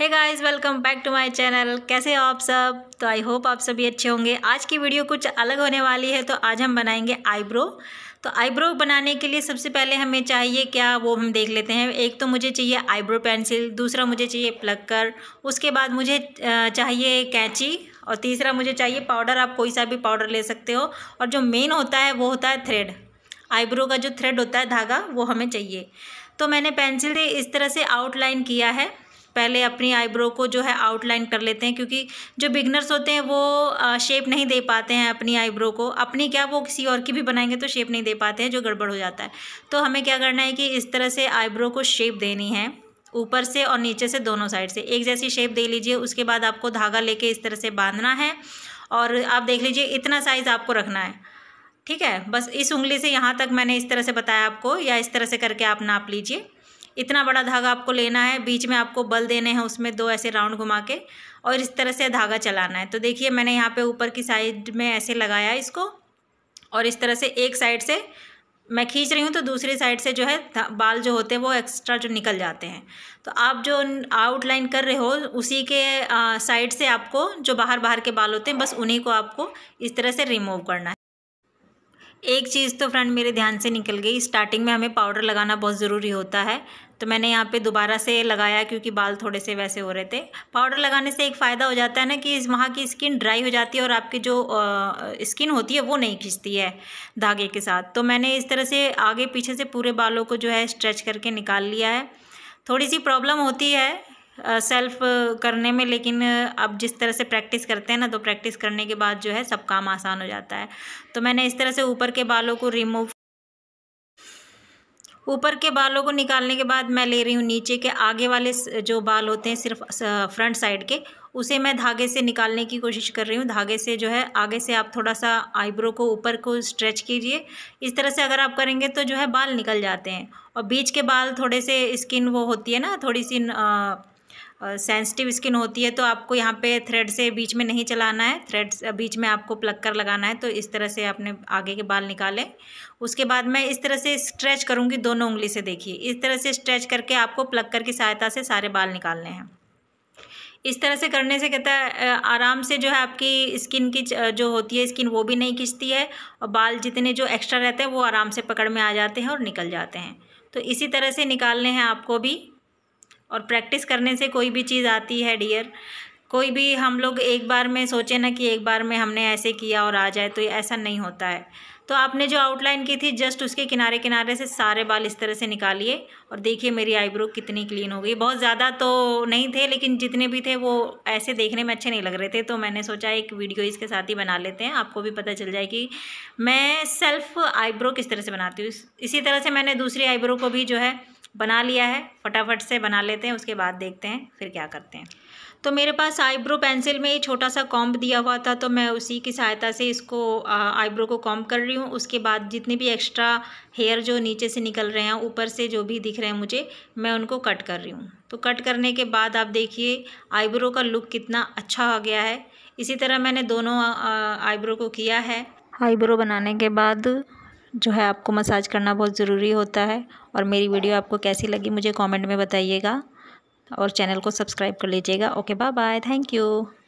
है guys welcome back to my channel कैसे हो आप सब तो आई होप आप सभी अच्छे होंगे आज की वीडियो कुछ अलग होने वाली है तो आज हम बनाएंगे आईब्रो तो आईब्रो बनाने के लिए सबसे पहले हमें चाहिए क्या वो हम देख लेते हैं एक तो मुझे चाहिए आईब्रो पेंसिल दूसरा मुझे चाहिए प्लक्कर उसके बाद मुझे चाहिए कैंची और तीसरा मुझे चाहिए पाउडर आप कोई सा भी पाउडर ले सकते हो और जो मेन होता है वो होता है थ्रेड आईब्रो का जो थ्रेड होता है धागा वो हमें चाहिए तो मैंने पेंसिल से इस तरह से आउटलाइन किया है पहले अपनी आईब्रो को जो है आउटलाइन कर लेते हैं क्योंकि जो बिगनर्स होते हैं वो शेप नहीं दे पाते हैं अपनी आईब्रो को अपनी क्या वो किसी और की भी बनाएंगे तो शेप नहीं दे पाते हैं जो गड़बड़ हो जाता है तो हमें क्या करना है कि इस तरह से आईब्रो को शेप देनी है ऊपर से और नीचे से दोनों साइड से एक जैसी शेप दे लीजिए उसके बाद आपको धागा लेके इस तरह से बांधना है और आप देख लीजिए इतना साइज़ आपको रखना है ठीक है बस इस उंगली से यहाँ तक मैंने इस तरह से बताया आपको या इस तरह से करके आप नाप लीजिए इतना बड़ा धागा आपको लेना है बीच में आपको बल देने हैं उसमें दो ऐसे राउंड घुमा के और इस तरह से धागा चलाना है तो देखिए मैंने यहाँ पे ऊपर की साइड में ऐसे लगाया इसको और इस तरह से एक साइड से मैं खींच रही हूँ तो दूसरी साइड से जो है बाल जो होते हैं वो एक्स्ट्रा जो निकल जाते हैं तो आप जो आउटलाइन कर रहे हो उसी के साइड से आपको जो बाहर बाहर के बाल होते हैं बस उन्हीं को आपको इस तरह से रिमूव करना है एक चीज़ तो फ्रेंड मेरे ध्यान से निकल गई स्टार्टिंग में हमें पाउडर लगाना बहुत ज़रूरी होता है तो मैंने यहाँ पे दोबारा से लगाया क्योंकि बाल थोड़े से वैसे हो रहे थे पाउडर लगाने से एक फ़ायदा हो जाता है ना कि इस वहाँ की स्किन ड्राई हो जाती है और आपकी जो स्किन होती है वो नहीं खींचती है धागे के साथ तो मैंने इस तरह से आगे पीछे से पूरे बालों को जो है स्ट्रेच करके निकाल लिया है थोड़ी सी प्रॉब्लम होती है सेल्फ करने में लेकिन अब जिस तरह से प्रैक्टिस करते हैं ना तो प्रैक्टिस करने के बाद जो है सब काम आसान हो जाता है तो मैंने इस तरह से ऊपर के बालों को रिमूव ऊपर के बालों को निकालने के बाद मैं ले रही हूँ नीचे के आगे वाले जो बाल होते हैं सिर्फ फ्रंट साइड के उसे मैं धागे से निकालने की कोशिश कर रही हूँ धागे से जो है आगे से आप थोड़ा सा आईब्रो को ऊपर को स्ट्रेच कीजिए इस तरह से अगर आप करेंगे तो जो है बाल निकल जाते हैं और बीच के बाल थोड़े से स्किन वो होती है ना थोड़ी सी आ, सेंसिटिव स्किन होती है तो आपको यहाँ पे थ्रेड से बीच में नहीं चलाना है थ्रेड बीच में आपको प्लग कर लगाना है तो इस तरह से आपने आगे के बाल निकाले उसके बाद मैं इस तरह से स्ट्रेच करूँगी दोनों उंगली से देखिए इस तरह से स्ट्रेच करके आपको प्लग कर की सहायता से सारे बाल निकालने हैं इस तरह से करने से कहता है आराम से जो है आपकी स्किन की जो होती है स्किन वो भी नहीं खिंचती है और बाल जितने जो एक्स्ट्रा रहते हैं वो आराम से पकड़ में आ जाते हैं और निकल जाते हैं तो इसी तरह से निकालने हैं आपको भी और प्रैक्टिस करने से कोई भी चीज़ आती है डियर कोई भी हम लोग एक बार में सोचे ना कि एक बार में हमने ऐसे किया और आ जाए तो ऐसा नहीं होता है तो आपने जो आउटलाइन की थी जस्ट उसके किनारे किनारे से सारे बाल इस तरह से निकालिए और देखिए मेरी आईब्रो कितनी क्लीन हो गई बहुत ज़्यादा तो नहीं थे लेकिन जितने भी थे वो ऐसे देखने में अच्छे नहीं लग रहे थे तो मैंने सोचा एक वीडियो इसके साथ ही बना लेते हैं आपको भी पता चल जाए कि मैं सेल्फ़ आईब्रो किस तरह से बनाती हूँ इसी तरह से मैंने दूसरी आईब्रो को भी जो है बना लिया है फटाफट से बना लेते हैं उसके बाद देखते हैं फिर क्या करते हैं तो मेरे पास आईब्रो पेंसिल में ये छोटा सा कॉम्ब दिया हुआ था तो मैं उसी की सहायता से इसको आईब्रो को कॉम्ब कर रही हूँ उसके बाद जितने भी एक्स्ट्रा हेयर जो नीचे से निकल रहे हैं ऊपर से जो भी दिख रहे हैं मुझे मैं उनको कट कर रही हूँ तो कट करने के बाद आप देखिए आईब्रो का लुक कितना अच्छा आ गया है इसी तरह मैंने दोनों आईब्रो को किया है आईब्रो बनाने के बाद जो है आपको मसाज करना बहुत ज़रूरी होता है और मेरी वीडियो आपको कैसी लगी मुझे कमेंट में बताइएगा और चैनल को सब्सक्राइब कर लीजिएगा okay bye bye thank you